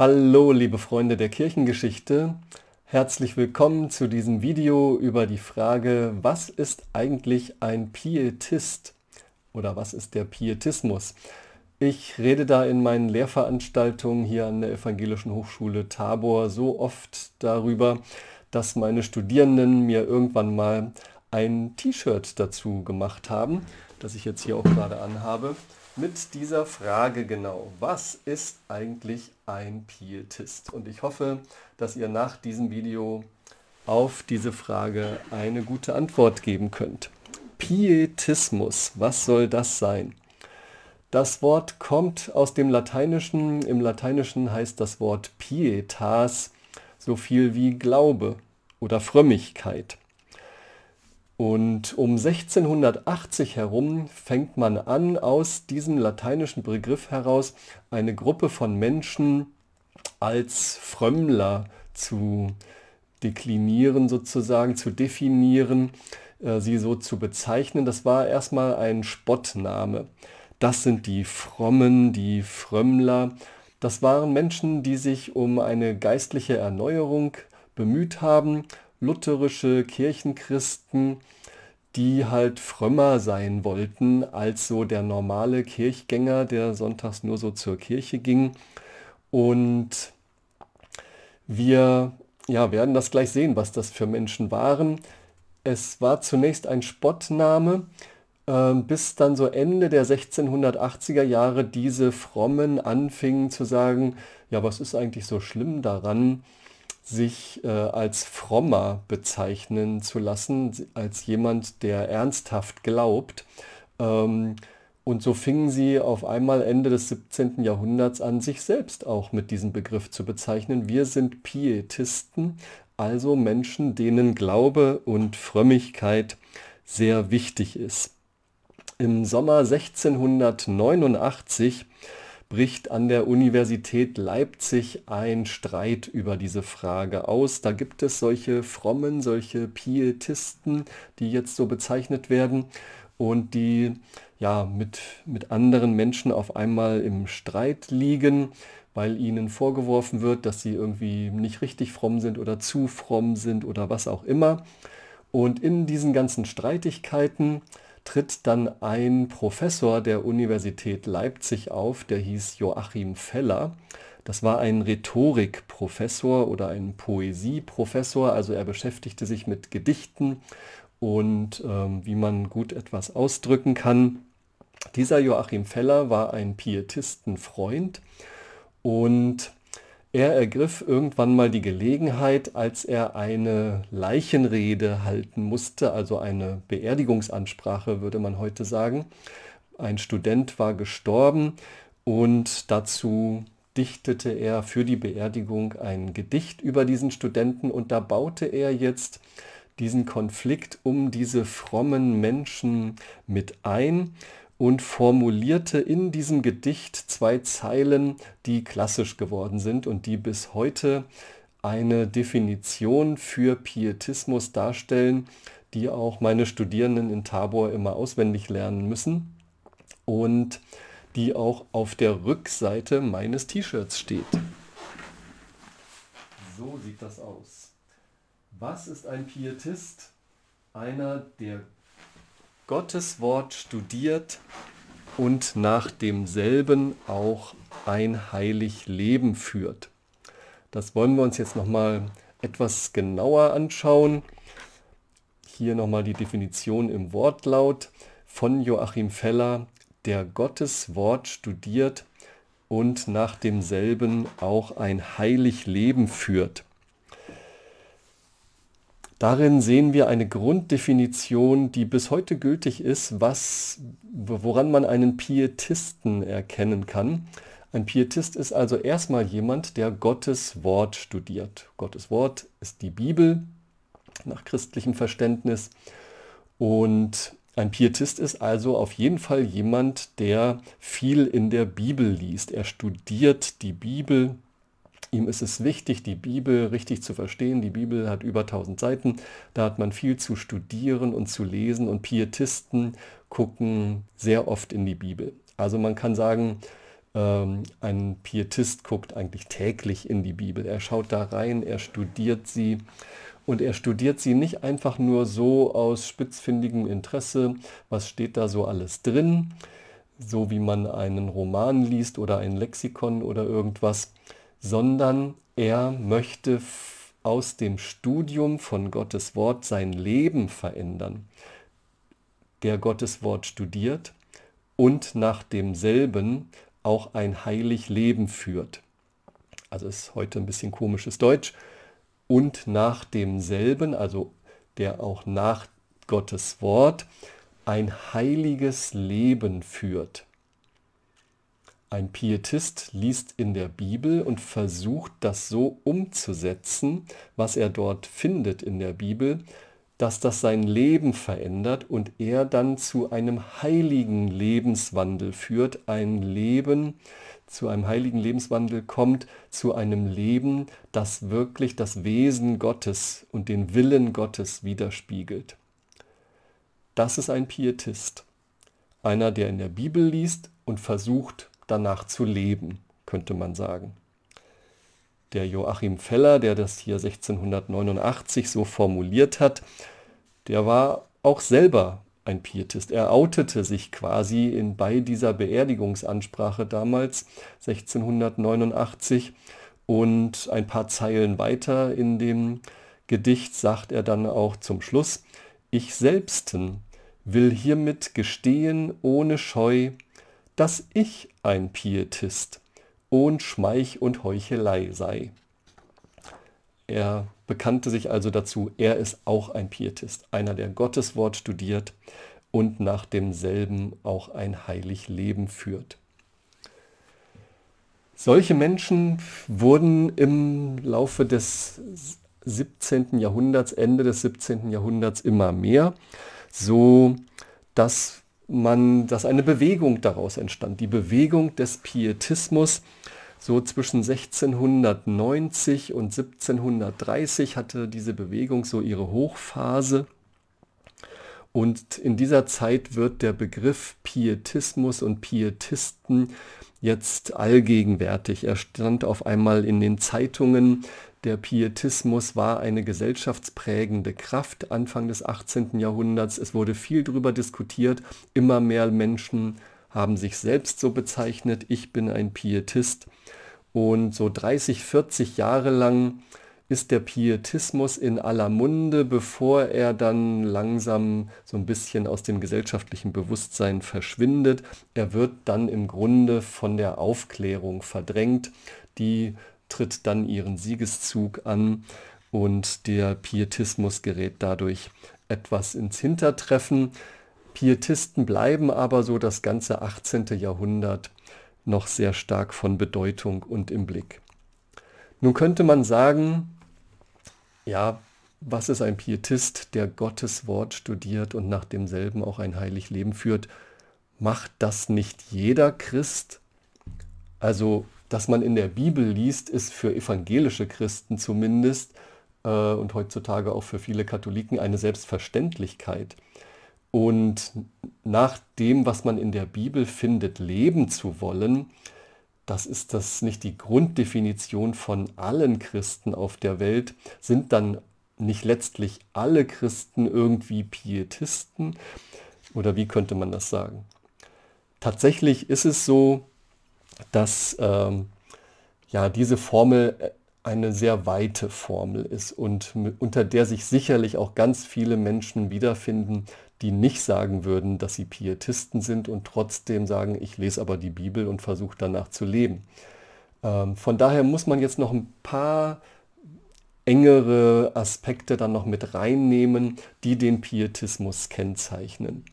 Hallo liebe Freunde der Kirchengeschichte, herzlich willkommen zu diesem Video über die Frage, was ist eigentlich ein Pietist oder was ist der Pietismus? Ich rede da in meinen Lehrveranstaltungen hier an der Evangelischen Hochschule Tabor so oft darüber, dass meine Studierenden mir irgendwann mal ein T-Shirt dazu gemacht haben, das ich jetzt hier auch gerade anhabe mit dieser Frage genau, was ist eigentlich ein Pietist? Und ich hoffe, dass ihr nach diesem Video auf diese Frage eine gute Antwort geben könnt. Pietismus, was soll das sein? Das Wort kommt aus dem Lateinischen. Im Lateinischen heißt das Wort pietas so viel wie Glaube oder Frömmigkeit. Und um 1680 herum fängt man an, aus diesem lateinischen Begriff heraus eine Gruppe von Menschen als Frömmler zu deklinieren sozusagen, zu definieren, äh, sie so zu bezeichnen. Das war erstmal ein Spottname. Das sind die Frommen, die Frömmler. Das waren Menschen, die sich um eine geistliche Erneuerung bemüht haben lutherische Kirchenchristen, die halt frömmer sein wollten als so der normale Kirchgänger, der sonntags nur so zur Kirche ging. Und wir ja, werden das gleich sehen, was das für Menschen waren. Es war zunächst ein Spottname, ähm, bis dann so Ende der 1680er Jahre diese Frommen anfingen zu sagen, ja, was ist eigentlich so schlimm daran, sich äh, als frommer bezeichnen zu lassen, als jemand, der ernsthaft glaubt. Ähm, und so fingen sie auf einmal Ende des 17. Jahrhunderts an, sich selbst auch mit diesem Begriff zu bezeichnen. Wir sind Pietisten, also Menschen, denen Glaube und Frömmigkeit sehr wichtig ist. Im Sommer 1689 bricht an der Universität Leipzig ein Streit über diese Frage aus. Da gibt es solche Frommen, solche Pietisten, die jetzt so bezeichnet werden und die ja mit, mit anderen Menschen auf einmal im Streit liegen, weil ihnen vorgeworfen wird, dass sie irgendwie nicht richtig fromm sind oder zu fromm sind oder was auch immer. Und in diesen ganzen Streitigkeiten tritt dann ein Professor der Universität Leipzig auf, der hieß Joachim Feller. Das war ein Rhetorikprofessor oder ein Poesieprofessor, also er beschäftigte sich mit Gedichten und ähm, wie man gut etwas ausdrücken kann. Dieser Joachim Feller war ein Pietistenfreund und er ergriff irgendwann mal die Gelegenheit, als er eine Leichenrede halten musste, also eine Beerdigungsansprache, würde man heute sagen. Ein Student war gestorben und dazu dichtete er für die Beerdigung ein Gedicht über diesen Studenten und da baute er jetzt diesen Konflikt um diese frommen Menschen mit ein und formulierte in diesem Gedicht zwei Zeilen, die klassisch geworden sind und die bis heute eine Definition für Pietismus darstellen, die auch meine Studierenden in Tabor immer auswendig lernen müssen und die auch auf der Rückseite meines T-Shirts steht. So sieht das aus. Was ist ein Pietist? Einer, der Gottes Wort studiert und nach demselben auch ein heilig Leben führt. Das wollen wir uns jetzt nochmal etwas genauer anschauen. Hier nochmal die Definition im Wortlaut von Joachim Feller, der Gottes Wort studiert und nach demselben auch ein heilig Leben führt. Darin sehen wir eine Grunddefinition, die bis heute gültig ist, was, woran man einen Pietisten erkennen kann. Ein Pietist ist also erstmal jemand, der Gottes Wort studiert. Gottes Wort ist die Bibel nach christlichem Verständnis. Und ein Pietist ist also auf jeden Fall jemand, der viel in der Bibel liest. Er studiert die Bibel, Ihm ist es wichtig, die Bibel richtig zu verstehen. Die Bibel hat über 1000 Seiten. Da hat man viel zu studieren und zu lesen. Und Pietisten gucken sehr oft in die Bibel. Also man kann sagen, ähm, ein Pietist guckt eigentlich täglich in die Bibel. Er schaut da rein, er studiert sie. Und er studiert sie nicht einfach nur so aus spitzfindigem Interesse, was steht da so alles drin, so wie man einen Roman liest oder ein Lexikon oder irgendwas, sondern er möchte aus dem Studium von Gottes Wort sein Leben verändern, der Gottes Wort studiert und nach demselben auch ein heilig Leben führt. Also ist heute ein bisschen komisches Deutsch. Und nach demselben, also der auch nach Gottes Wort, ein heiliges Leben führt. Ein Pietist liest in der Bibel und versucht das so umzusetzen, was er dort findet in der Bibel, dass das sein Leben verändert und er dann zu einem heiligen Lebenswandel führt, ein Leben, zu einem heiligen Lebenswandel kommt, zu einem Leben, das wirklich das Wesen Gottes und den Willen Gottes widerspiegelt. Das ist ein Pietist, einer, der in der Bibel liest und versucht, danach zu leben, könnte man sagen. Der Joachim Feller, der das hier 1689 so formuliert hat, der war auch selber ein Pietist. Er outete sich quasi in, bei dieser Beerdigungsansprache damals 1689 und ein paar Zeilen weiter in dem Gedicht sagt er dann auch zum Schluss, ich selbsten will hiermit gestehen ohne Scheu, dass ich ein Pietist ohn Schmeich und Heuchelei sei. Er bekannte sich also dazu, er ist auch ein Pietist, einer, der Gottes Wort studiert und nach demselben auch ein heilig Leben führt. Solche Menschen wurden im Laufe des 17. Jahrhunderts, Ende des 17. Jahrhunderts immer mehr, so dass man, dass eine Bewegung daraus entstand, die Bewegung des Pietismus. So zwischen 1690 und 1730 hatte diese Bewegung so ihre Hochphase. Und in dieser Zeit wird der Begriff Pietismus und Pietisten jetzt allgegenwärtig. Er stand auf einmal in den Zeitungen. Der Pietismus war eine gesellschaftsprägende Kraft Anfang des 18. Jahrhunderts. Es wurde viel darüber diskutiert. Immer mehr Menschen haben sich selbst so bezeichnet, ich bin ein Pietist. Und so 30, 40 Jahre lang ist der Pietismus in aller Munde, bevor er dann langsam so ein bisschen aus dem gesellschaftlichen Bewusstsein verschwindet. Er wird dann im Grunde von der Aufklärung verdrängt, die tritt dann ihren Siegeszug an und der Pietismus gerät dadurch etwas ins Hintertreffen. Pietisten bleiben aber so das ganze 18. Jahrhundert noch sehr stark von Bedeutung und im Blick. Nun könnte man sagen, ja, was ist ein Pietist, der Gottes Wort studiert und nach demselben auch ein heilig Leben führt? Macht das nicht jeder Christ? Also, dass man in der Bibel liest, ist für evangelische Christen zumindest äh, und heutzutage auch für viele Katholiken eine Selbstverständlichkeit. Und nach dem, was man in der Bibel findet, leben zu wollen, das ist das nicht die Grunddefinition von allen Christen auf der Welt, sind dann nicht letztlich alle Christen irgendwie Pietisten? Oder wie könnte man das sagen? Tatsächlich ist es so, dass ähm, ja, diese Formel äh, eine sehr weite Formel ist und unter der sich sicherlich auch ganz viele Menschen wiederfinden, die nicht sagen würden, dass sie Pietisten sind und trotzdem sagen, ich lese aber die Bibel und versuche danach zu leben. Ähm, von daher muss man jetzt noch ein paar engere Aspekte dann noch mit reinnehmen, die den Pietismus kennzeichnen.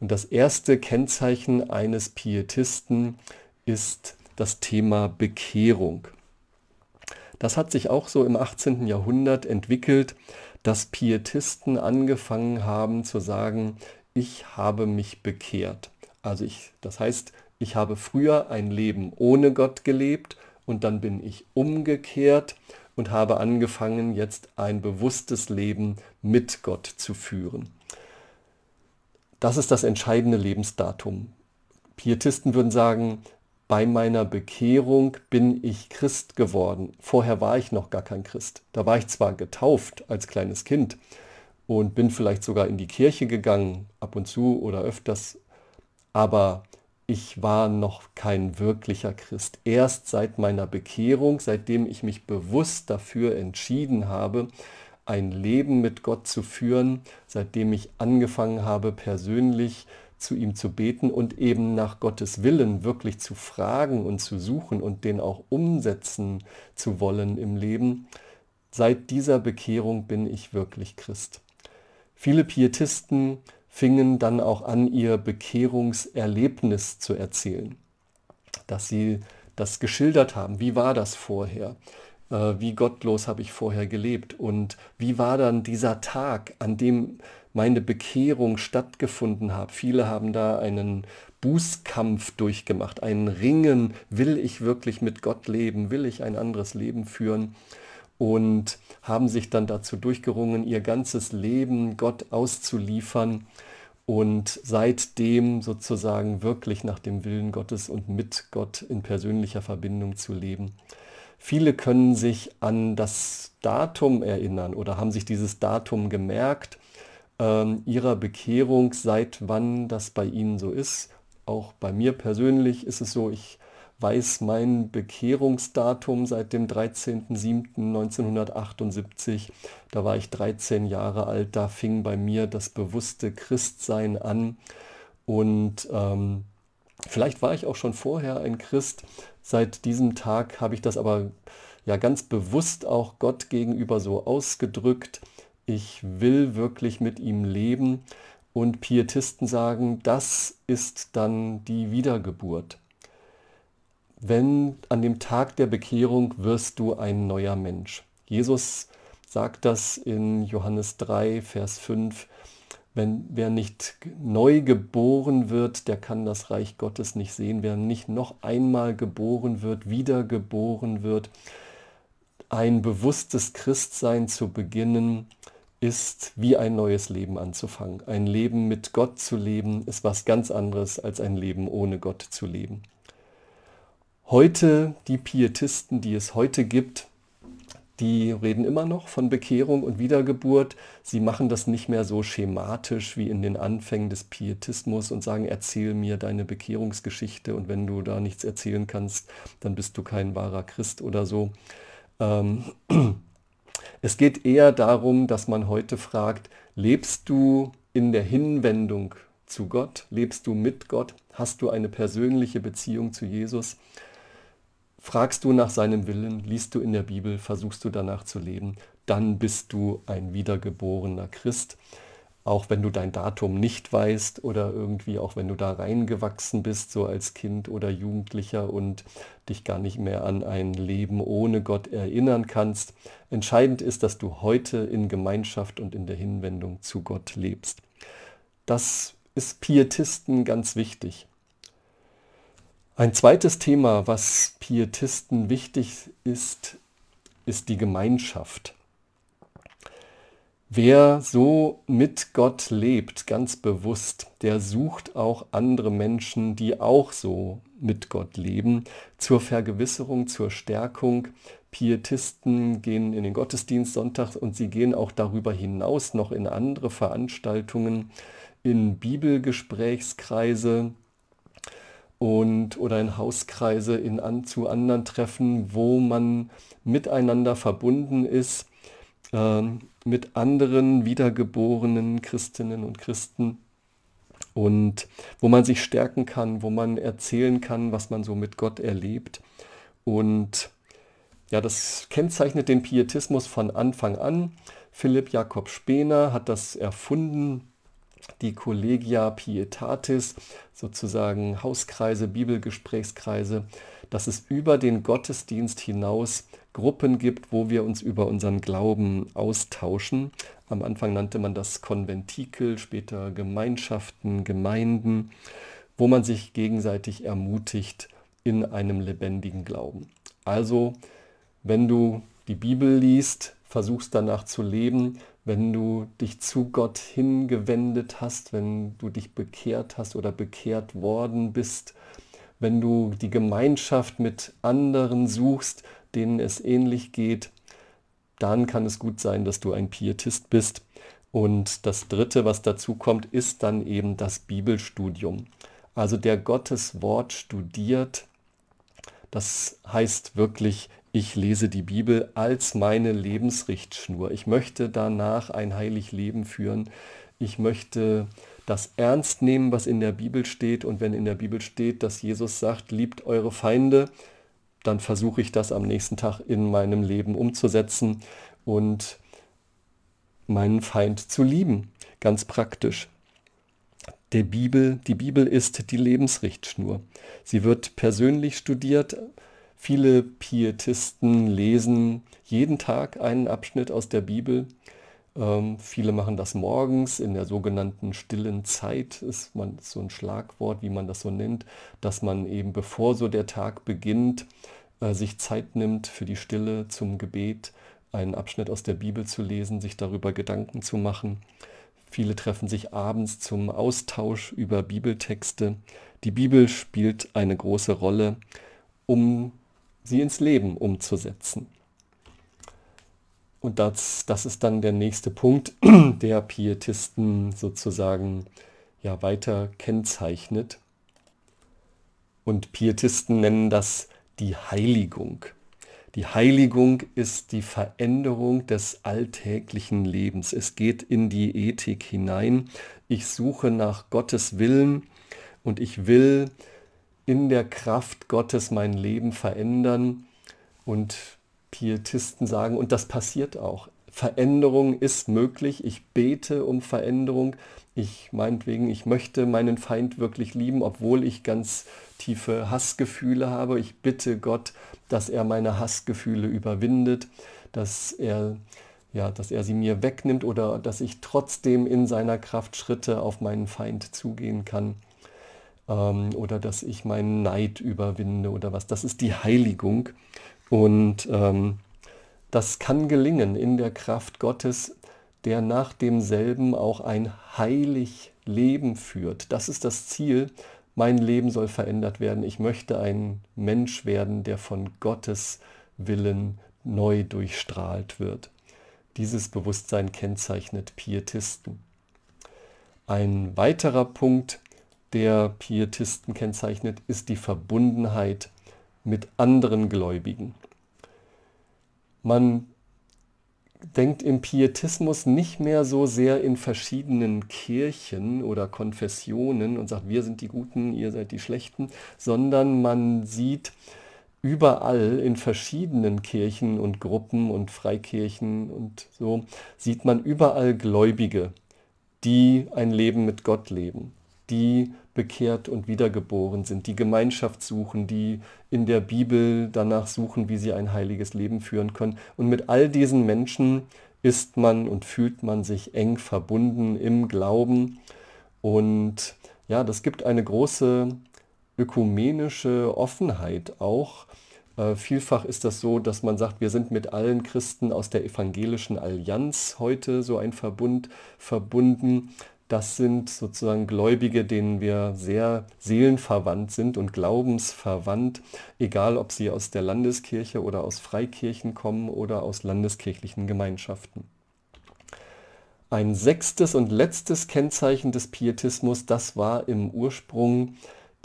Und das erste Kennzeichen eines Pietisten ist das Thema Bekehrung. Das hat sich auch so im 18. Jahrhundert entwickelt, dass Pietisten angefangen haben zu sagen, ich habe mich bekehrt. Also ich, das heißt, ich habe früher ein Leben ohne Gott gelebt und dann bin ich umgekehrt und habe angefangen, jetzt ein bewusstes Leben mit Gott zu führen. Das ist das entscheidende Lebensdatum. Pietisten würden sagen, bei meiner Bekehrung bin ich Christ geworden. Vorher war ich noch gar kein Christ. Da war ich zwar getauft als kleines Kind und bin vielleicht sogar in die Kirche gegangen, ab und zu oder öfters, aber ich war noch kein wirklicher Christ. Erst seit meiner Bekehrung, seitdem ich mich bewusst dafür entschieden habe, ein Leben mit Gott zu führen, seitdem ich angefangen habe, persönlich zu ihm zu beten und eben nach Gottes Willen wirklich zu fragen und zu suchen und den auch umsetzen zu wollen im Leben, seit dieser Bekehrung bin ich wirklich Christ. Viele Pietisten fingen dann auch an, ihr Bekehrungserlebnis zu erzählen, dass sie das geschildert haben, wie war das vorher, äh, wie gottlos habe ich vorher gelebt und wie war dann dieser Tag, an dem meine Bekehrung stattgefunden habe. Viele haben da einen Bußkampf durchgemacht, einen Ringen, will ich wirklich mit Gott leben, will ich ein anderes Leben führen und haben sich dann dazu durchgerungen, ihr ganzes Leben Gott auszuliefern und seitdem sozusagen wirklich nach dem Willen Gottes und mit Gott in persönlicher Verbindung zu leben. Viele können sich an das Datum erinnern oder haben sich dieses Datum gemerkt ähm, ihrer Bekehrung, seit wann das bei Ihnen so ist. Auch bei mir persönlich ist es so, ich weiß mein Bekehrungsdatum seit dem 13.07.1978. Da war ich 13 Jahre alt, da fing bei mir das bewusste Christsein an. Und ähm, vielleicht war ich auch schon vorher ein Christ. Seit diesem Tag habe ich das aber ja ganz bewusst auch Gott gegenüber so ausgedrückt ich will wirklich mit ihm leben. Und Pietisten sagen, das ist dann die Wiedergeburt. Wenn an dem Tag der Bekehrung wirst du ein neuer Mensch. Jesus sagt das in Johannes 3, Vers 5. Wenn, wer nicht neu geboren wird, der kann das Reich Gottes nicht sehen. Wer nicht noch einmal geboren wird, wiedergeboren wird, ein bewusstes Christsein zu beginnen, ist wie ein neues Leben anzufangen. Ein Leben mit Gott zu leben ist was ganz anderes als ein Leben ohne Gott zu leben. Heute, die Pietisten, die es heute gibt, die reden immer noch von Bekehrung und Wiedergeburt. Sie machen das nicht mehr so schematisch wie in den Anfängen des Pietismus und sagen, erzähl mir deine Bekehrungsgeschichte und wenn du da nichts erzählen kannst, dann bist du kein wahrer Christ oder so. Ähm Es geht eher darum, dass man heute fragt, lebst du in der Hinwendung zu Gott? Lebst du mit Gott? Hast du eine persönliche Beziehung zu Jesus? Fragst du nach seinem Willen, liest du in der Bibel, versuchst du danach zu leben, dann bist du ein wiedergeborener Christ auch wenn du dein Datum nicht weißt oder irgendwie auch wenn du da reingewachsen bist, so als Kind oder Jugendlicher und dich gar nicht mehr an ein Leben ohne Gott erinnern kannst. Entscheidend ist, dass du heute in Gemeinschaft und in der Hinwendung zu Gott lebst. Das ist Pietisten ganz wichtig. Ein zweites Thema, was Pietisten wichtig ist, ist die Gemeinschaft. Wer so mit Gott lebt, ganz bewusst, der sucht auch andere Menschen, die auch so mit Gott leben, zur Vergewisserung, zur Stärkung. Pietisten gehen in den Gottesdienst sonntags und sie gehen auch darüber hinaus noch in andere Veranstaltungen, in Bibelgesprächskreise, und oder in Hauskreise in an, zu anderen Treffen, wo man miteinander verbunden ist, ähm, mit anderen wiedergeborenen Christinnen und Christen und wo man sich stärken kann, wo man erzählen kann, was man so mit Gott erlebt. Und ja, das kennzeichnet den Pietismus von Anfang an. Philipp Jakob Spener hat das erfunden, die Collegia Pietatis, sozusagen Hauskreise, Bibelgesprächskreise, dass es über den Gottesdienst hinaus Gruppen gibt, wo wir uns über unseren Glauben austauschen. Am Anfang nannte man das Konventikel, später Gemeinschaften, Gemeinden, wo man sich gegenseitig ermutigt in einem lebendigen Glauben. Also, wenn du die Bibel liest, versuchst danach zu leben, wenn du dich zu Gott hingewendet hast, wenn du dich bekehrt hast oder bekehrt worden bist, wenn du die Gemeinschaft mit anderen suchst, denen es ähnlich geht, dann kann es gut sein, dass du ein Pietist bist. Und das Dritte, was dazu kommt, ist dann eben das Bibelstudium. Also der Gottes Wort studiert, das heißt wirklich, ich lese die Bibel als meine Lebensrichtschnur. Ich möchte danach ein heilig Leben führen. Ich möchte das ernst nehmen, was in der Bibel steht. Und wenn in der Bibel steht, dass Jesus sagt, liebt eure Feinde, dann versuche ich das am nächsten Tag in meinem Leben umzusetzen und meinen Feind zu lieben. Ganz praktisch. Der Bibel, die Bibel ist die Lebensrichtschnur. Sie wird persönlich studiert. Viele Pietisten lesen jeden Tag einen Abschnitt aus der Bibel ähm, viele machen das morgens in der sogenannten stillen Zeit, ist, man, ist so ein Schlagwort, wie man das so nennt, dass man eben bevor so der Tag beginnt, äh, sich Zeit nimmt für die Stille zum Gebet, einen Abschnitt aus der Bibel zu lesen, sich darüber Gedanken zu machen. Viele treffen sich abends zum Austausch über Bibeltexte. Die Bibel spielt eine große Rolle, um sie ins Leben umzusetzen. Und das, das ist dann der nächste Punkt, der Pietisten sozusagen ja weiter kennzeichnet. Und Pietisten nennen das die Heiligung. Die Heiligung ist die Veränderung des alltäglichen Lebens. Es geht in die Ethik hinein. Ich suche nach Gottes Willen und ich will in der Kraft Gottes mein Leben verändern und Pietisten sagen, und das passiert auch. Veränderung ist möglich. Ich bete um Veränderung. Ich meinetwegen, ich möchte meinen Feind wirklich lieben, obwohl ich ganz tiefe Hassgefühle habe. Ich bitte Gott, dass er meine Hassgefühle überwindet, dass er, ja, dass er sie mir wegnimmt oder dass ich trotzdem in seiner Kraft Schritte auf meinen Feind zugehen kann. Ähm, oder dass ich meinen Neid überwinde oder was. Das ist die Heiligung. Und ähm, das kann gelingen in der Kraft Gottes, der nach demselben auch ein heilig Leben führt. Das ist das Ziel. Mein Leben soll verändert werden. Ich möchte ein Mensch werden, der von Gottes Willen neu durchstrahlt wird. Dieses Bewusstsein kennzeichnet Pietisten. Ein weiterer Punkt, der Pietisten kennzeichnet, ist die Verbundenheit mit anderen Gläubigen. Man denkt im Pietismus nicht mehr so sehr in verschiedenen Kirchen oder Konfessionen und sagt, wir sind die Guten, ihr seid die Schlechten, sondern man sieht überall in verschiedenen Kirchen und Gruppen und Freikirchen und so, sieht man überall Gläubige, die ein Leben mit Gott leben die bekehrt und wiedergeboren sind, die Gemeinschaft suchen, die in der Bibel danach suchen, wie sie ein heiliges Leben führen können. Und mit all diesen Menschen ist man und fühlt man sich eng verbunden im Glauben. Und ja, das gibt eine große ökumenische Offenheit auch. Äh, vielfach ist das so, dass man sagt, wir sind mit allen Christen aus der evangelischen Allianz heute so ein Verbund verbunden. Das sind sozusagen Gläubige, denen wir sehr seelenverwandt sind und glaubensverwandt, egal ob sie aus der Landeskirche oder aus Freikirchen kommen oder aus landeskirchlichen Gemeinschaften. Ein sechstes und letztes Kennzeichen des Pietismus, das war im Ursprung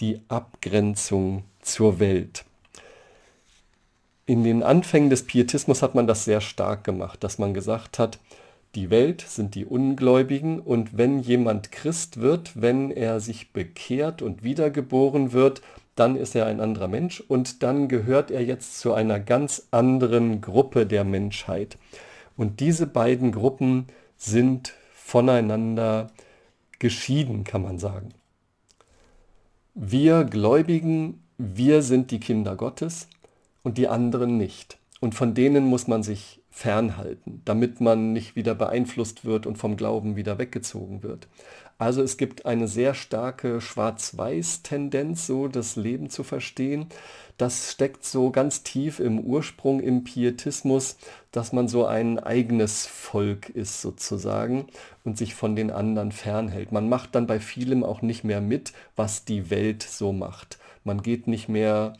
die Abgrenzung zur Welt. In den Anfängen des Pietismus hat man das sehr stark gemacht, dass man gesagt hat, die Welt sind die Ungläubigen und wenn jemand Christ wird, wenn er sich bekehrt und wiedergeboren wird, dann ist er ein anderer Mensch und dann gehört er jetzt zu einer ganz anderen Gruppe der Menschheit. Und diese beiden Gruppen sind voneinander geschieden, kann man sagen. Wir Gläubigen, wir sind die Kinder Gottes und die anderen nicht. Und von denen muss man sich fernhalten, damit man nicht wieder beeinflusst wird und vom Glauben wieder weggezogen wird. Also es gibt eine sehr starke Schwarz-Weiß-Tendenz, so das Leben zu verstehen. Das steckt so ganz tief im Ursprung im Pietismus, dass man so ein eigenes Volk ist sozusagen und sich von den anderen fernhält. Man macht dann bei vielem auch nicht mehr mit, was die Welt so macht. Man geht nicht mehr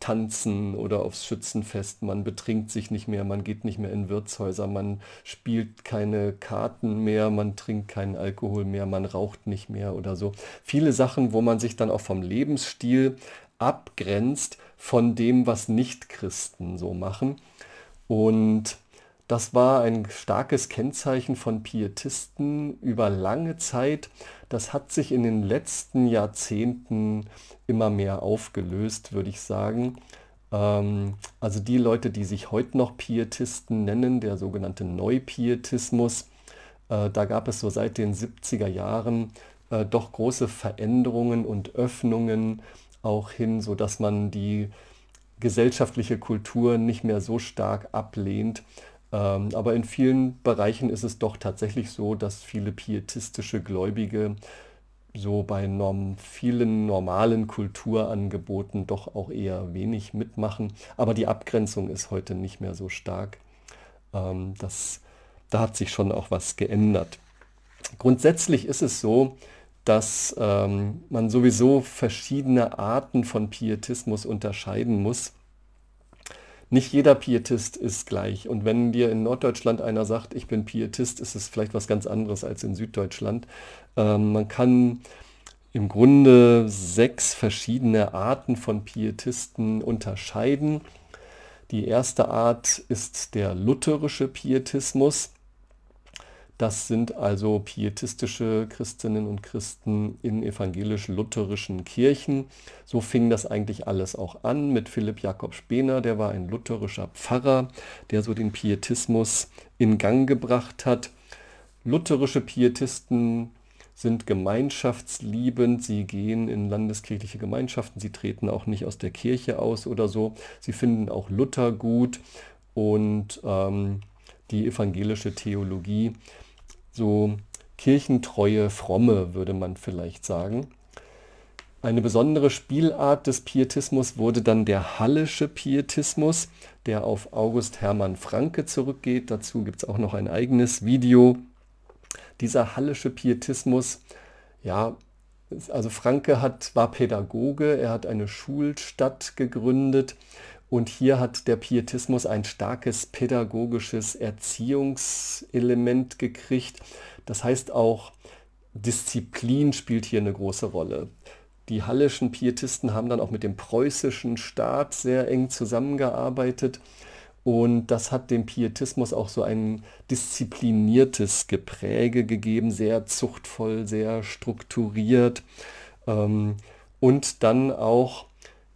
Tanzen oder aufs Schützenfest, man betrinkt sich nicht mehr, man geht nicht mehr in Wirtshäuser, man spielt keine Karten mehr, man trinkt keinen Alkohol mehr, man raucht nicht mehr oder so. Viele Sachen, wo man sich dann auch vom Lebensstil abgrenzt von dem, was Nichtchristen so machen. Und das war ein starkes Kennzeichen von Pietisten über lange Zeit, das hat sich in den letzten Jahrzehnten immer mehr aufgelöst, würde ich sagen. Ähm, also die Leute, die sich heute noch Pietisten nennen, der sogenannte Neupietismus, äh, da gab es so seit den 70er Jahren äh, doch große Veränderungen und Öffnungen auch hin, sodass man die gesellschaftliche Kultur nicht mehr so stark ablehnt, ähm, aber in vielen Bereichen ist es doch tatsächlich so, dass viele pietistische Gläubige so bei norm vielen normalen Kulturangeboten doch auch eher wenig mitmachen. Aber die Abgrenzung ist heute nicht mehr so stark. Ähm, das, da hat sich schon auch was geändert. Grundsätzlich ist es so, dass ähm, man sowieso verschiedene Arten von Pietismus unterscheiden muss nicht jeder Pietist ist gleich. Und wenn dir in Norddeutschland einer sagt, ich bin Pietist, ist es vielleicht was ganz anderes als in Süddeutschland. Ähm, man kann im Grunde sechs verschiedene Arten von Pietisten unterscheiden. Die erste Art ist der lutherische Pietismus. Das sind also pietistische Christinnen und Christen in evangelisch-lutherischen Kirchen. So fing das eigentlich alles auch an mit Philipp Jakob Spener, der war ein lutherischer Pfarrer, der so den Pietismus in Gang gebracht hat. Lutherische Pietisten sind gemeinschaftsliebend, sie gehen in landeskirchliche Gemeinschaften, sie treten auch nicht aus der Kirche aus oder so, sie finden auch Luther gut und ähm, die evangelische Theologie so kirchentreue Fromme, würde man vielleicht sagen. Eine besondere Spielart des Pietismus wurde dann der hallische Pietismus, der auf August Hermann Franke zurückgeht. Dazu gibt es auch noch ein eigenes Video. Dieser hallische Pietismus, ja, also Franke hat, war Pädagoge, er hat eine Schulstadt gegründet und hier hat der Pietismus ein starkes pädagogisches Erziehungselement gekriegt. Das heißt auch, Disziplin spielt hier eine große Rolle. Die hallischen Pietisten haben dann auch mit dem preußischen Staat sehr eng zusammengearbeitet und das hat dem Pietismus auch so ein diszipliniertes Gepräge gegeben, sehr zuchtvoll, sehr strukturiert ähm, und dann auch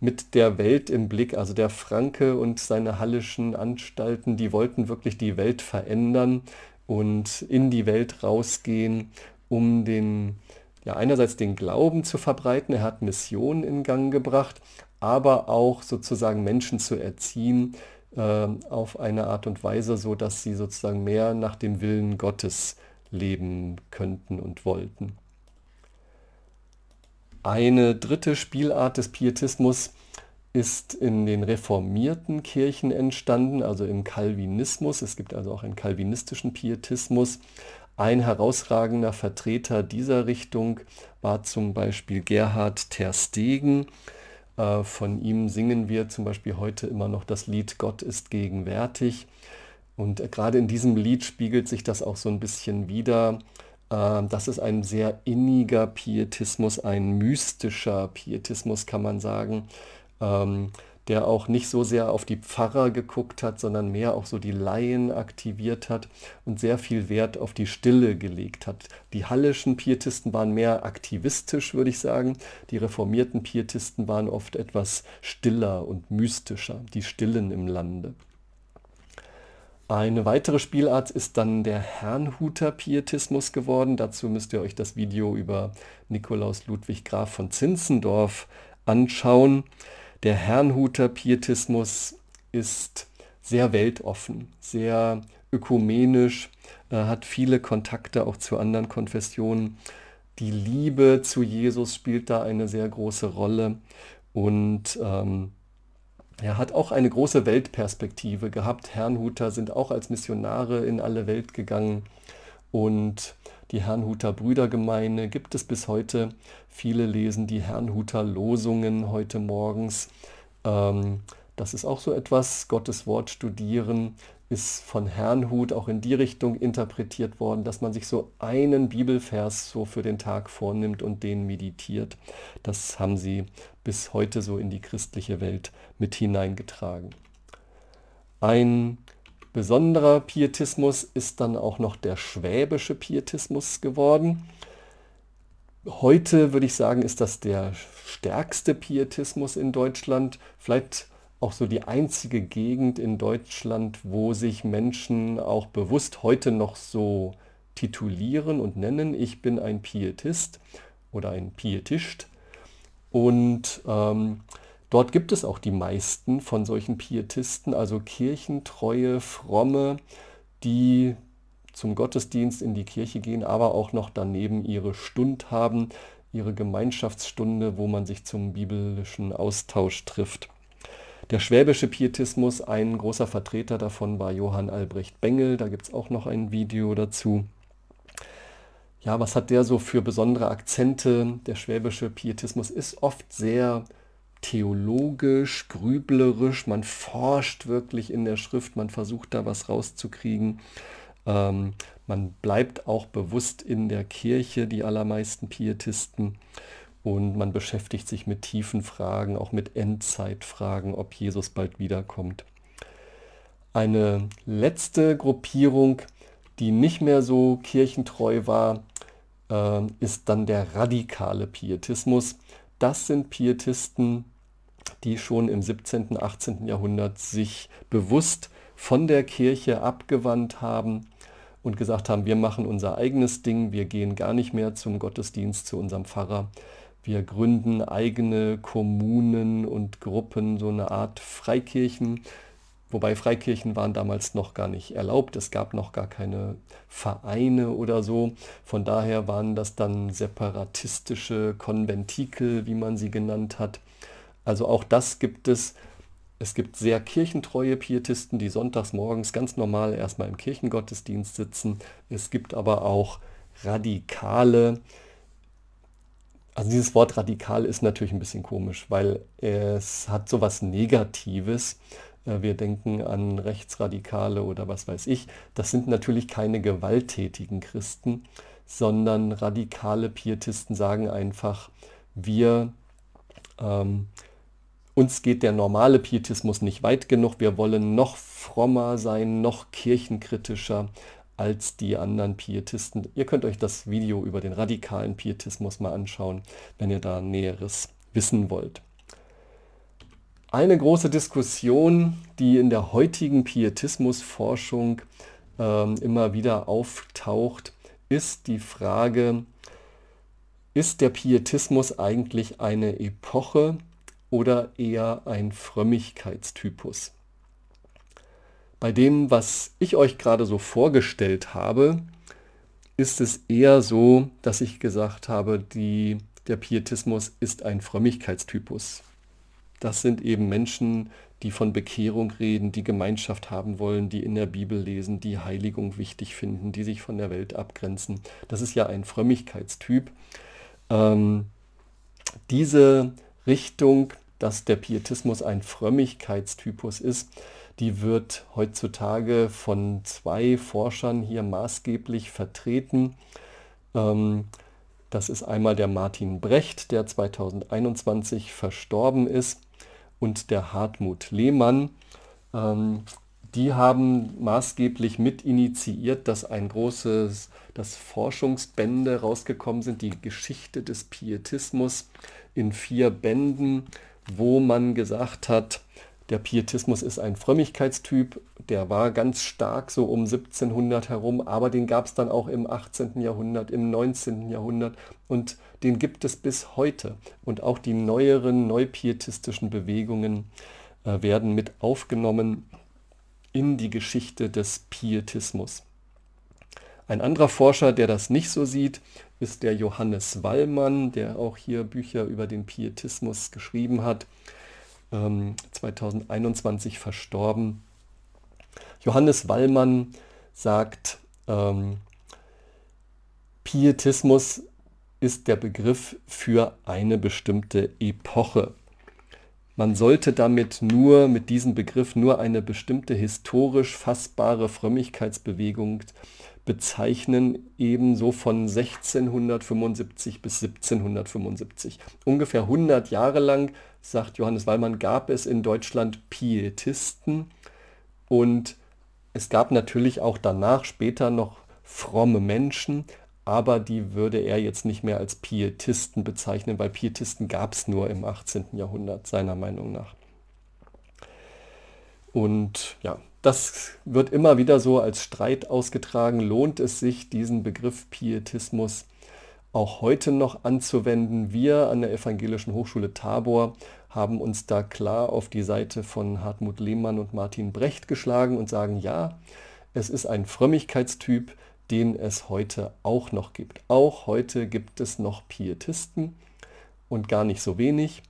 mit der Welt im Blick. Also der Franke und seine hallischen Anstalten, die wollten wirklich die Welt verändern und in die Welt rausgehen, um den, ja, einerseits den Glauben zu verbreiten. Er hat Missionen in Gang gebracht, aber auch sozusagen Menschen zu erziehen äh, auf eine Art und Weise, so dass sie sozusagen mehr nach dem Willen Gottes leben könnten und wollten. Eine dritte Spielart des Pietismus ist in den reformierten Kirchen entstanden, also im Calvinismus. Es gibt also auch einen calvinistischen Pietismus. Ein herausragender Vertreter dieser Richtung war zum Beispiel Gerhard Terstegen. Äh, von ihm singen wir zum Beispiel heute immer noch das Lied Gott ist gegenwärtig. Und äh, gerade in diesem Lied spiegelt sich das auch so ein bisschen wider. Ähm, das ist ein sehr inniger Pietismus, ein mystischer Pietismus, kann man sagen, ähm, der auch nicht so sehr auf die Pfarrer geguckt hat, sondern mehr auch so die Laien aktiviert hat und sehr viel Wert auf die Stille gelegt hat. Die hallischen Pietisten waren mehr aktivistisch, würde ich sagen. Die reformierten Pietisten waren oft etwas stiller und mystischer, die Stillen im Lande. Eine weitere Spielart ist dann der Herrnhuter Pietismus geworden. Dazu müsst ihr euch das Video über Nikolaus Ludwig Graf von Zinzendorf anschauen. Der Herrnhuter Pietismus ist sehr weltoffen, sehr ökumenisch, äh, hat viele Kontakte auch zu anderen Konfessionen. Die Liebe zu Jesus spielt da eine sehr große Rolle und ähm, er hat auch eine große Weltperspektive gehabt. Herrnhuter sind auch als Missionare in alle Welt gegangen und die Herrnhuter Brüdergemeine gibt es bis heute. Viele lesen die Herrnhuter Losungen heute morgens. Ähm, das ist auch so etwas. Gottes Wort studieren ist von Herrnhut auch in die Richtung interpretiert worden, dass man sich so einen Bibelvers so für den Tag vornimmt und den meditiert. Das haben sie bis heute so in die christliche Welt mit hineingetragen. Ein besonderer Pietismus ist dann auch noch der schwäbische Pietismus geworden. Heute würde ich sagen, ist das der stärkste Pietismus in Deutschland, vielleicht auch so die einzige Gegend in Deutschland, wo sich Menschen auch bewusst heute noch so titulieren und nennen, ich bin ein Pietist oder ein Pietist. Und ähm, dort gibt es auch die meisten von solchen Pietisten, also kirchentreue, fromme, die zum Gottesdienst in die Kirche gehen, aber auch noch daneben ihre Stund haben, ihre Gemeinschaftsstunde, wo man sich zum biblischen Austausch trifft. Der schwäbische Pietismus, ein großer Vertreter davon war Johann Albrecht Bengel, da gibt es auch noch ein Video dazu ja, was hat der so für besondere Akzente? Der schwäbische Pietismus ist oft sehr theologisch, grüblerisch, man forscht wirklich in der Schrift, man versucht da was rauszukriegen. Ähm, man bleibt auch bewusst in der Kirche, die allermeisten Pietisten. Und man beschäftigt sich mit tiefen Fragen, auch mit Endzeitfragen, ob Jesus bald wiederkommt. Eine letzte Gruppierung, die nicht mehr so kirchentreu war, äh, ist dann der radikale Pietismus. Das sind Pietisten, die schon im 17., und 18. Jahrhundert sich bewusst von der Kirche abgewandt haben und gesagt haben, wir machen unser eigenes Ding, wir gehen gar nicht mehr zum Gottesdienst, zu unserem Pfarrer. Wir gründen eigene Kommunen und Gruppen, so eine Art Freikirchen, Wobei Freikirchen waren damals noch gar nicht erlaubt. Es gab noch gar keine Vereine oder so. Von daher waren das dann separatistische Konventikel, wie man sie genannt hat. Also auch das gibt es. Es gibt sehr kirchentreue Pietisten, die sonntags morgens ganz normal erstmal im Kirchengottesdienst sitzen. Es gibt aber auch radikale, also dieses Wort radikal ist natürlich ein bisschen komisch, weil es hat sowas Negatives. Äh, wir denken an Rechtsradikale oder was weiß ich. Das sind natürlich keine gewalttätigen Christen, sondern radikale Pietisten sagen einfach, wir, ähm, uns geht der normale Pietismus nicht weit genug, wir wollen noch frommer sein, noch kirchenkritischer als die anderen Pietisten. Ihr könnt euch das Video über den radikalen Pietismus mal anschauen, wenn ihr da Näheres wissen wollt. Eine große Diskussion, die in der heutigen Pietismusforschung ähm, immer wieder auftaucht, ist die Frage, ist der Pietismus eigentlich eine Epoche oder eher ein Frömmigkeitstypus? Bei dem, was ich euch gerade so vorgestellt habe, ist es eher so, dass ich gesagt habe, die, der Pietismus ist ein Frömmigkeitstypus das sind eben Menschen, die von Bekehrung reden, die Gemeinschaft haben wollen, die in der Bibel lesen, die Heiligung wichtig finden, die sich von der Welt abgrenzen. Das ist ja ein Frömmigkeitstyp. Ähm, diese Richtung, dass der Pietismus ein Frömmigkeitstypus ist, die wird heutzutage von zwei Forschern hier maßgeblich vertreten. Ähm, das ist einmal der Martin Brecht, der 2021 verstorben ist und der Hartmut Lehmann. Ähm, die haben maßgeblich mit initiiert, dass ein großes, dass Forschungsbände rausgekommen sind, die Geschichte des Pietismus in vier Bänden, wo man gesagt hat, der Pietismus ist ein Frömmigkeitstyp, der war ganz stark so um 1700 herum, aber den gab es dann auch im 18. Jahrhundert, im 19. Jahrhundert und den gibt es bis heute. Und auch die neueren neupietistischen Bewegungen äh, werden mit aufgenommen in die Geschichte des Pietismus. Ein anderer Forscher, der das nicht so sieht, ist der Johannes Wallmann, der auch hier Bücher über den Pietismus geschrieben hat ähm, 2021 verstorben. Johannes Wallmann sagt, ähm, Pietismus ist der Begriff für eine bestimmte Epoche. Man sollte damit nur mit diesem Begriff nur eine bestimmte historisch fassbare Frömmigkeitsbewegung äh, bezeichnen ebenso von 1675 bis 1775. Ungefähr 100 Jahre lang, sagt Johannes Wallmann, gab es in Deutschland Pietisten und es gab natürlich auch danach später noch fromme Menschen, aber die würde er jetzt nicht mehr als Pietisten bezeichnen, weil Pietisten gab es nur im 18. Jahrhundert, seiner Meinung nach. Und ja, das wird immer wieder so als Streit ausgetragen. Lohnt es sich, diesen Begriff Pietismus auch heute noch anzuwenden? Wir an der Evangelischen Hochschule Tabor haben uns da klar auf die Seite von Hartmut Lehmann und Martin Brecht geschlagen und sagen, ja, es ist ein Frömmigkeitstyp, den es heute auch noch gibt. Auch heute gibt es noch Pietisten und gar nicht so wenig.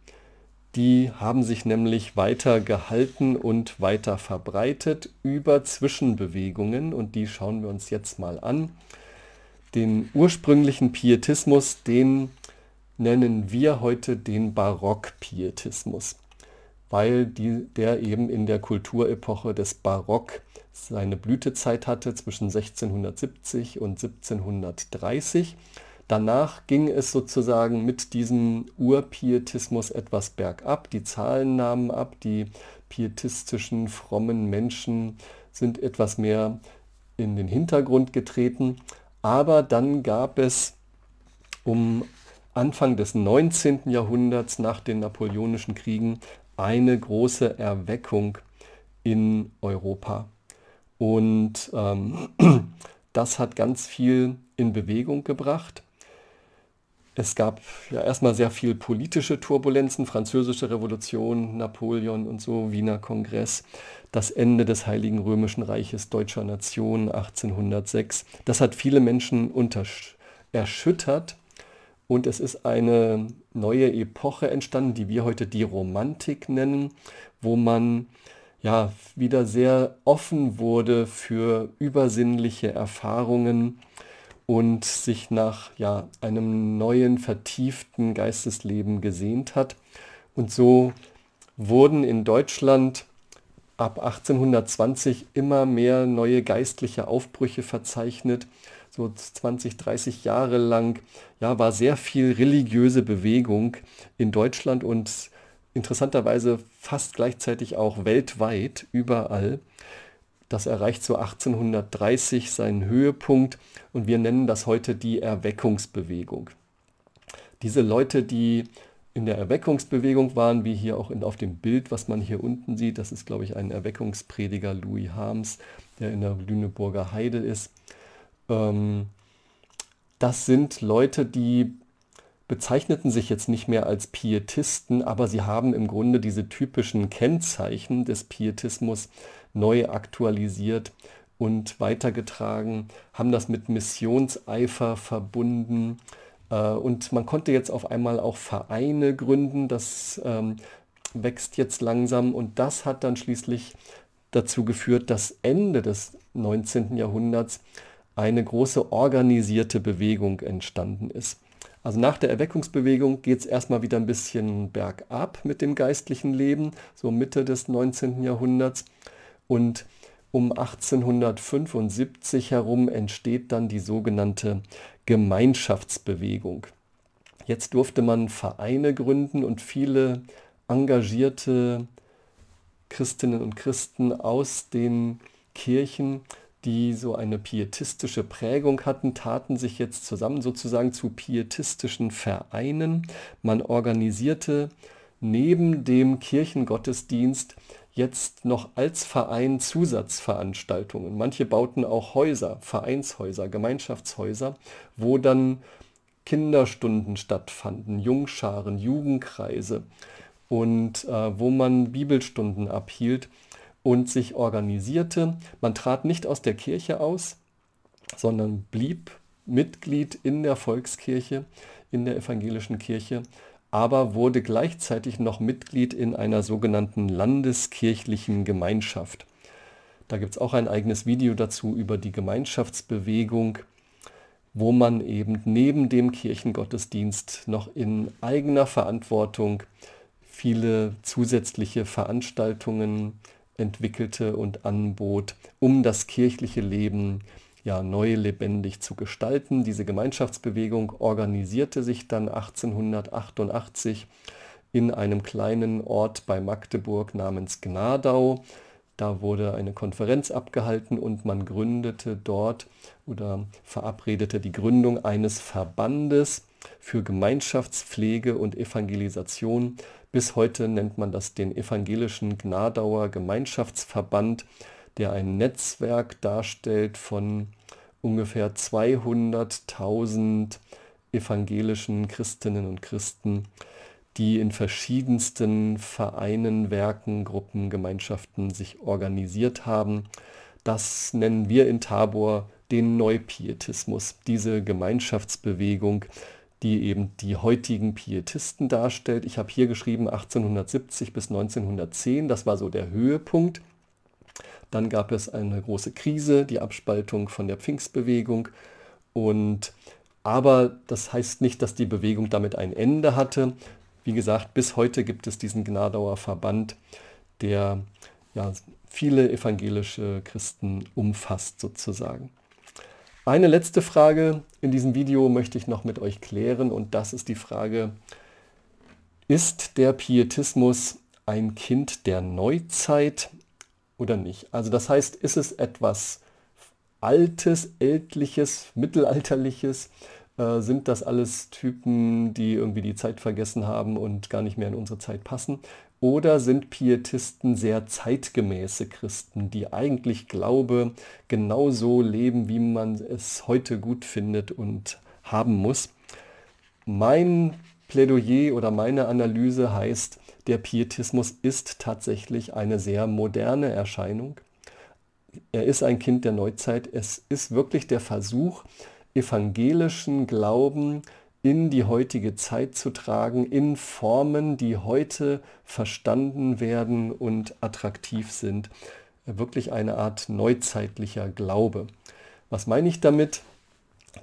Die haben sich nämlich weiter gehalten und weiter verbreitet über Zwischenbewegungen und die schauen wir uns jetzt mal an. Den ursprünglichen Pietismus, den nennen wir heute den Barock-Pietismus, weil die, der eben in der Kulturepoche des Barock seine Blütezeit hatte zwischen 1670 und 1730 Danach ging es sozusagen mit diesem Urpietismus etwas bergab. Die Zahlen nahmen ab, die pietistischen, frommen Menschen sind etwas mehr in den Hintergrund getreten. Aber dann gab es um Anfang des 19. Jahrhunderts nach den Napoleonischen Kriegen eine große Erweckung in Europa. Und ähm, das hat ganz viel in Bewegung gebracht. Es gab ja erstmal sehr viel politische Turbulenzen, französische Revolution, Napoleon und so, Wiener Kongress, das Ende des Heiligen Römischen Reiches deutscher Nation 1806. Das hat viele Menschen erschüttert und es ist eine neue Epoche entstanden, die wir heute die Romantik nennen, wo man ja wieder sehr offen wurde für übersinnliche Erfahrungen und sich nach ja, einem neuen, vertieften Geistesleben gesehnt hat. Und so wurden in Deutschland ab 1820 immer mehr neue geistliche Aufbrüche verzeichnet. So 20, 30 Jahre lang ja, war sehr viel religiöse Bewegung in Deutschland und interessanterweise fast gleichzeitig auch weltweit, überall. Das erreicht so 1830 seinen Höhepunkt und wir nennen das heute die Erweckungsbewegung. Diese Leute, die in der Erweckungsbewegung waren, wie hier auch in, auf dem Bild, was man hier unten sieht, das ist, glaube ich, ein Erweckungsprediger Louis Harms, der in der Lüneburger Heide ist. Ähm, das sind Leute, die bezeichneten sich jetzt nicht mehr als Pietisten, aber sie haben im Grunde diese typischen Kennzeichen des Pietismus neu aktualisiert und weitergetragen, haben das mit Missionseifer verbunden. Äh, und man konnte jetzt auf einmal auch Vereine gründen, das ähm, wächst jetzt langsam und das hat dann schließlich dazu geführt, dass Ende des 19. Jahrhunderts eine große organisierte Bewegung entstanden ist. Also nach der Erweckungsbewegung geht es erstmal wieder ein bisschen bergab mit dem geistlichen Leben, so Mitte des 19. Jahrhunderts und um 1875 herum entsteht dann die sogenannte Gemeinschaftsbewegung. Jetzt durfte man Vereine gründen und viele engagierte Christinnen und Christen aus den Kirchen, die so eine pietistische Prägung hatten, taten sich jetzt zusammen sozusagen zu pietistischen Vereinen. Man organisierte neben dem Kirchengottesdienst jetzt noch als Verein Zusatzveranstaltungen. Manche bauten auch Häuser, Vereinshäuser, Gemeinschaftshäuser, wo dann Kinderstunden stattfanden, Jungscharen, Jugendkreise und äh, wo man Bibelstunden abhielt und sich organisierte. Man trat nicht aus der Kirche aus, sondern blieb Mitglied in der Volkskirche, in der evangelischen Kirche aber wurde gleichzeitig noch Mitglied in einer sogenannten landeskirchlichen Gemeinschaft. Da gibt es auch ein eigenes Video dazu über die Gemeinschaftsbewegung, wo man eben neben dem Kirchengottesdienst noch in eigener Verantwortung viele zusätzliche Veranstaltungen entwickelte und anbot, um das kirchliche Leben ja neu lebendig zu gestalten. Diese Gemeinschaftsbewegung organisierte sich dann 1888 in einem kleinen Ort bei Magdeburg namens Gnadau. Da wurde eine Konferenz abgehalten und man gründete dort oder verabredete die Gründung eines Verbandes für Gemeinschaftspflege und Evangelisation. Bis heute nennt man das den Evangelischen Gnadauer Gemeinschaftsverband der ein Netzwerk darstellt von ungefähr 200.000 evangelischen Christinnen und Christen, die in verschiedensten Vereinen, Werken, Gruppen, Gemeinschaften sich organisiert haben. Das nennen wir in Tabor den Neupietismus, diese Gemeinschaftsbewegung, die eben die heutigen Pietisten darstellt. Ich habe hier geschrieben 1870 bis 1910, das war so der Höhepunkt. Dann gab es eine große Krise, die Abspaltung von der Pfingstbewegung. Und, aber das heißt nicht, dass die Bewegung damit ein Ende hatte. Wie gesagt, bis heute gibt es diesen Gnadauer Verband, der ja, viele evangelische Christen umfasst sozusagen. Eine letzte Frage in diesem Video möchte ich noch mit euch klären und das ist die Frage, ist der Pietismus ein Kind der Neuzeit oder nicht. Also das heißt, ist es etwas Altes, Ältliches, Mittelalterliches? Äh, sind das alles Typen, die irgendwie die Zeit vergessen haben und gar nicht mehr in unsere Zeit passen? Oder sind Pietisten sehr zeitgemäße Christen, die eigentlich Glaube genauso leben, wie man es heute gut findet und haben muss? Mein Plädoyer oder meine Analyse heißt, der Pietismus ist tatsächlich eine sehr moderne Erscheinung. Er ist ein Kind der Neuzeit. Es ist wirklich der Versuch, evangelischen Glauben in die heutige Zeit zu tragen, in Formen, die heute verstanden werden und attraktiv sind. Wirklich eine Art neuzeitlicher Glaube. Was meine ich damit?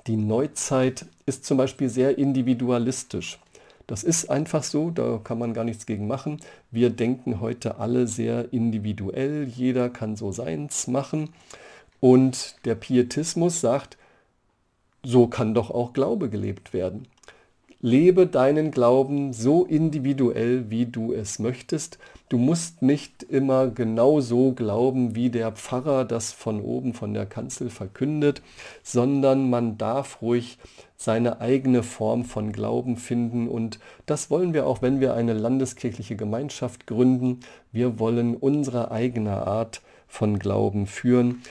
Die Neuzeit ist zum Beispiel sehr individualistisch. Das ist einfach so, da kann man gar nichts gegen machen. Wir denken heute alle sehr individuell, jeder kann so seins machen. Und der Pietismus sagt, so kann doch auch Glaube gelebt werden lebe deinen Glauben so individuell, wie du es möchtest. Du musst nicht immer genau so glauben, wie der Pfarrer das von oben von der Kanzel verkündet, sondern man darf ruhig seine eigene Form von Glauben finden. Und das wollen wir auch, wenn wir eine landeskirchliche Gemeinschaft gründen. Wir wollen unsere eigene Art von Glauben führen.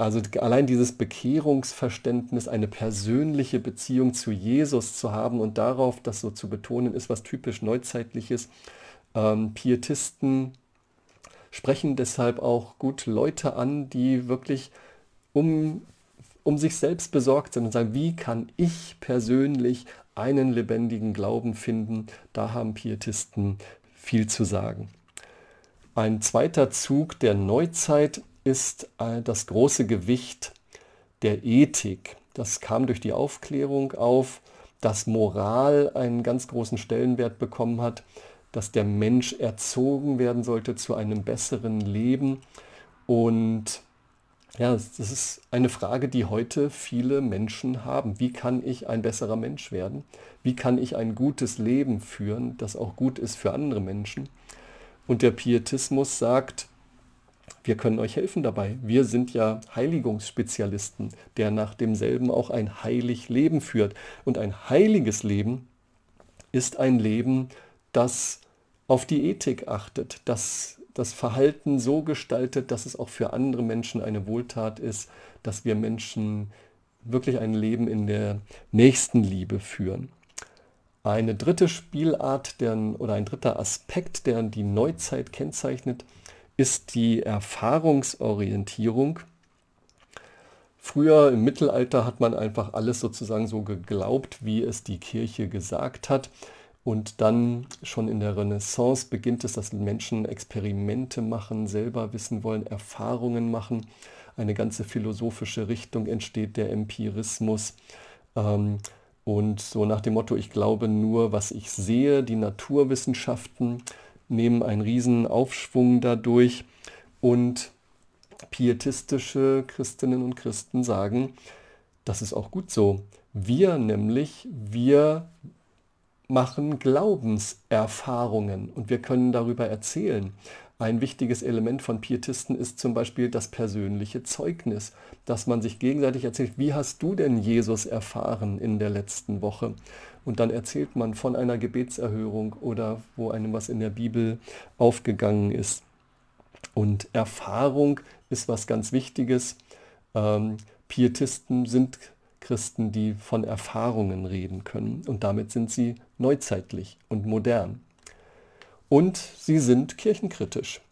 Also allein dieses Bekehrungsverständnis, eine persönliche Beziehung zu Jesus zu haben und darauf das so zu betonen, ist was typisch neuzeitliches. Ähm, Pietisten sprechen deshalb auch gut Leute an, die wirklich um, um sich selbst besorgt sind und sagen, wie kann ich persönlich einen lebendigen Glauben finden? Da haben Pietisten viel zu sagen. Ein zweiter Zug der Neuzeit ist äh, das große Gewicht der Ethik. Das kam durch die Aufklärung auf, dass Moral einen ganz großen Stellenwert bekommen hat, dass der Mensch erzogen werden sollte zu einem besseren Leben. Und ja, das ist eine Frage, die heute viele Menschen haben. Wie kann ich ein besserer Mensch werden? Wie kann ich ein gutes Leben führen, das auch gut ist für andere Menschen? Und der Pietismus sagt, wir können euch helfen dabei. Wir sind ja Heiligungsspezialisten, der nach demselben auch ein heilig Leben führt. Und ein heiliges Leben ist ein Leben, das auf die Ethik achtet, das das Verhalten so gestaltet, dass es auch für andere Menschen eine Wohltat ist, dass wir Menschen wirklich ein Leben in der Nächstenliebe führen. Eine dritte Spielart der, oder ein dritter Aspekt, der die Neuzeit kennzeichnet, ist die Erfahrungsorientierung. Früher im Mittelalter hat man einfach alles sozusagen so geglaubt, wie es die Kirche gesagt hat. Und dann schon in der Renaissance beginnt es, dass Menschen Experimente machen, selber wissen wollen, Erfahrungen machen. Eine ganze philosophische Richtung entsteht der Empirismus. Ähm, und so nach dem Motto, ich glaube nur, was ich sehe, die Naturwissenschaften nehmen einen riesen Aufschwung dadurch und pietistische Christinnen und Christen sagen, das ist auch gut so. Wir nämlich, wir machen Glaubenserfahrungen und wir können darüber erzählen. Ein wichtiges Element von Pietisten ist zum Beispiel das persönliche Zeugnis, dass man sich gegenseitig erzählt, wie hast du denn Jesus erfahren in der letzten Woche? und dann erzählt man von einer Gebetserhörung oder wo einem was in der Bibel aufgegangen ist. Und Erfahrung ist was ganz Wichtiges. Ähm, Pietisten sind Christen, die von Erfahrungen reden können und damit sind sie neuzeitlich und modern. Und sie sind kirchenkritisch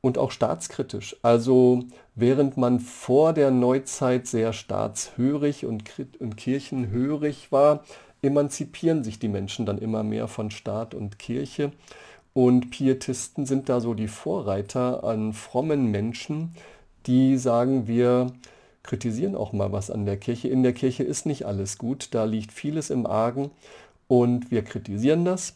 und auch staatskritisch. Also während man vor der Neuzeit sehr staatshörig und, und kirchenhörig war, emanzipieren sich die Menschen dann immer mehr von Staat und Kirche. Und Pietisten sind da so die Vorreiter an frommen Menschen, die sagen, wir kritisieren auch mal was an der Kirche. In der Kirche ist nicht alles gut, da liegt vieles im Argen und wir kritisieren das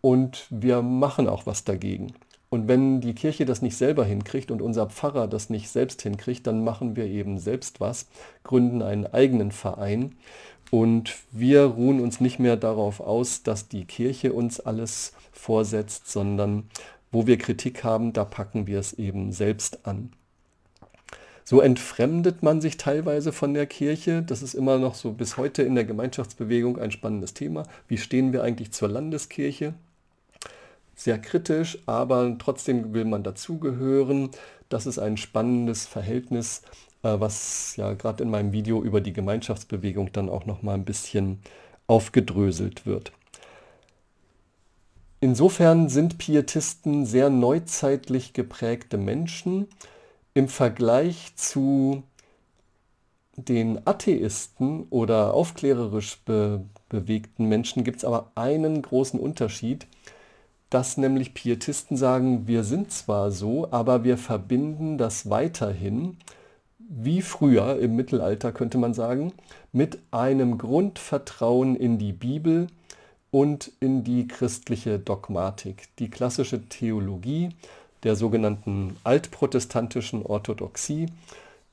und wir machen auch was dagegen. Und wenn die Kirche das nicht selber hinkriegt und unser Pfarrer das nicht selbst hinkriegt, dann machen wir eben selbst was, gründen einen eigenen Verein und wir ruhen uns nicht mehr darauf aus, dass die Kirche uns alles vorsetzt, sondern wo wir Kritik haben, da packen wir es eben selbst an. So entfremdet man sich teilweise von der Kirche. Das ist immer noch so bis heute in der Gemeinschaftsbewegung ein spannendes Thema. Wie stehen wir eigentlich zur Landeskirche? Sehr kritisch, aber trotzdem will man dazugehören. Das ist ein spannendes Verhältnis, äh, was ja gerade in meinem Video über die Gemeinschaftsbewegung dann auch noch mal ein bisschen aufgedröselt wird. Insofern sind Pietisten sehr neuzeitlich geprägte Menschen im Vergleich zu den Atheisten oder aufklärerisch be bewegten Menschen gibt es aber einen großen Unterschied, dass nämlich Pietisten sagen, wir sind zwar so, aber wir verbinden das weiterhin wie früher im Mittelalter könnte man sagen, mit einem Grundvertrauen in die Bibel und in die christliche Dogmatik, die klassische Theologie der sogenannten altprotestantischen Orthodoxie.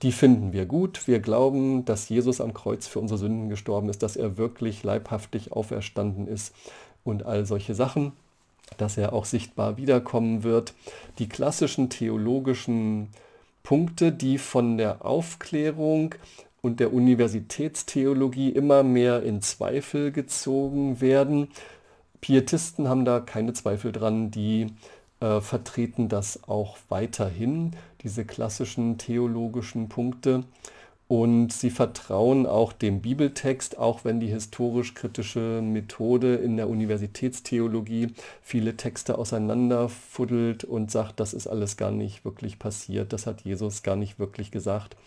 Die finden wir gut. Wir glauben, dass Jesus am Kreuz für unsere Sünden gestorben ist, dass er wirklich leibhaftig auferstanden ist und all solche Sachen, dass er auch sichtbar wiederkommen wird. Die klassischen theologischen Punkte, die von der Aufklärung und der Universitätstheologie immer mehr in Zweifel gezogen werden. Pietisten haben da keine Zweifel dran, die äh, vertreten das auch weiterhin, diese klassischen theologischen Punkte. Und sie vertrauen auch dem Bibeltext, auch wenn die historisch-kritische Methode in der Universitätstheologie viele Texte auseinanderfuddelt und sagt, das ist alles gar nicht wirklich passiert, das hat Jesus gar nicht wirklich gesagt.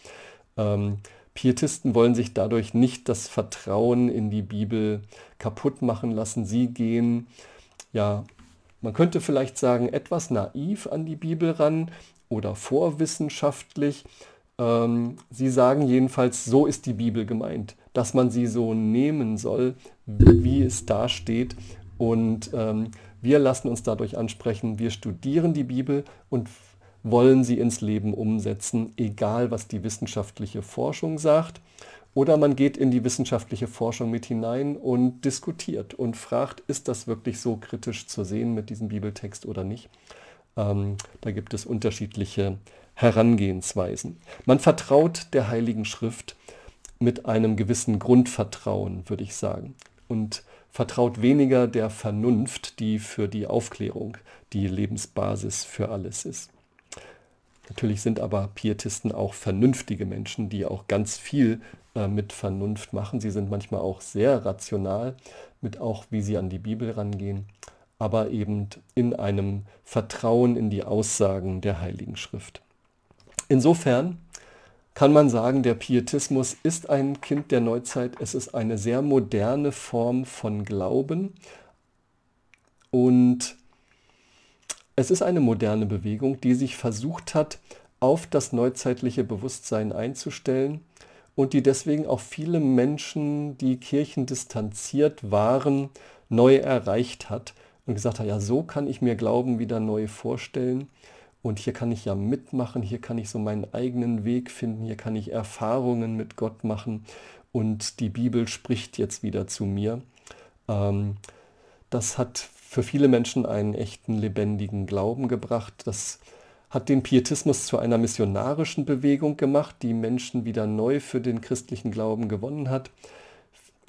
Ähm, Pietisten wollen sich dadurch nicht das Vertrauen in die Bibel kaputt machen lassen. Sie gehen, ja, man könnte vielleicht sagen, etwas naiv an die Bibel ran oder vorwissenschaftlich ähm, sie sagen jedenfalls, so ist die Bibel gemeint, dass man sie so nehmen soll, wie es da steht. Und ähm, wir lassen uns dadurch ansprechen, wir studieren die Bibel und wollen sie ins Leben umsetzen, egal was die wissenschaftliche Forschung sagt. Oder man geht in die wissenschaftliche Forschung mit hinein und diskutiert und fragt, ist das wirklich so kritisch zu sehen mit diesem Bibeltext oder nicht. Ähm, da gibt es unterschiedliche Herangehensweisen. Man vertraut der Heiligen Schrift mit einem gewissen Grundvertrauen, würde ich sagen, und vertraut weniger der Vernunft, die für die Aufklärung die Lebensbasis für alles ist. Natürlich sind aber Pietisten auch vernünftige Menschen, die auch ganz viel äh, mit Vernunft machen. Sie sind manchmal auch sehr rational, mit auch wie sie an die Bibel rangehen, aber eben in einem Vertrauen in die Aussagen der Heiligen Schrift. Insofern kann man sagen, der Pietismus ist ein Kind der Neuzeit. Es ist eine sehr moderne Form von Glauben. Und es ist eine moderne Bewegung, die sich versucht hat, auf das neuzeitliche Bewusstsein einzustellen und die deswegen auch viele Menschen, die kirchendistanziert waren, neu erreicht hat und gesagt hat, ja, so kann ich mir Glauben wieder neu vorstellen. Und hier kann ich ja mitmachen, hier kann ich so meinen eigenen Weg finden, hier kann ich Erfahrungen mit Gott machen. Und die Bibel spricht jetzt wieder zu mir. Ähm, das hat für viele Menschen einen echten lebendigen Glauben gebracht. Das hat den Pietismus zu einer missionarischen Bewegung gemacht, die Menschen wieder neu für den christlichen Glauben gewonnen hat.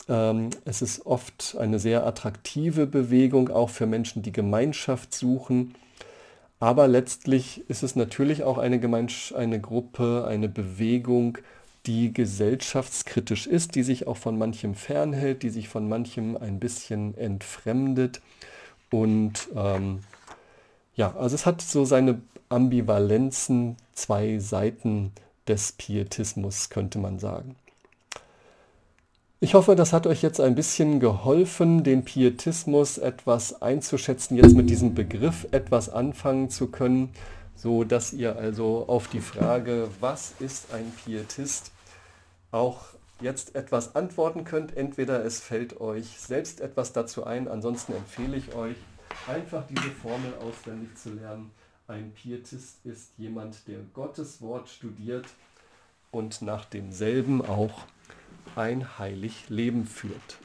Ähm, es ist oft eine sehr attraktive Bewegung, auch für Menschen, die Gemeinschaft suchen aber letztlich ist es natürlich auch eine, Gemeinsch eine Gruppe, eine Bewegung, die gesellschaftskritisch ist, die sich auch von manchem fernhält, die sich von manchem ein bisschen entfremdet. Und ähm, ja, also es hat so seine Ambivalenzen, zwei Seiten des Pietismus, könnte man sagen. Ich hoffe, das hat euch jetzt ein bisschen geholfen, den Pietismus etwas einzuschätzen, jetzt mit diesem Begriff etwas anfangen zu können, so dass ihr also auf die Frage, was ist ein Pietist, auch jetzt etwas antworten könnt. Entweder es fällt euch selbst etwas dazu ein, ansonsten empfehle ich euch, einfach diese Formel auswendig zu lernen. Ein Pietist ist jemand, der Gottes Wort studiert und nach demselben auch ein heilig Leben führt.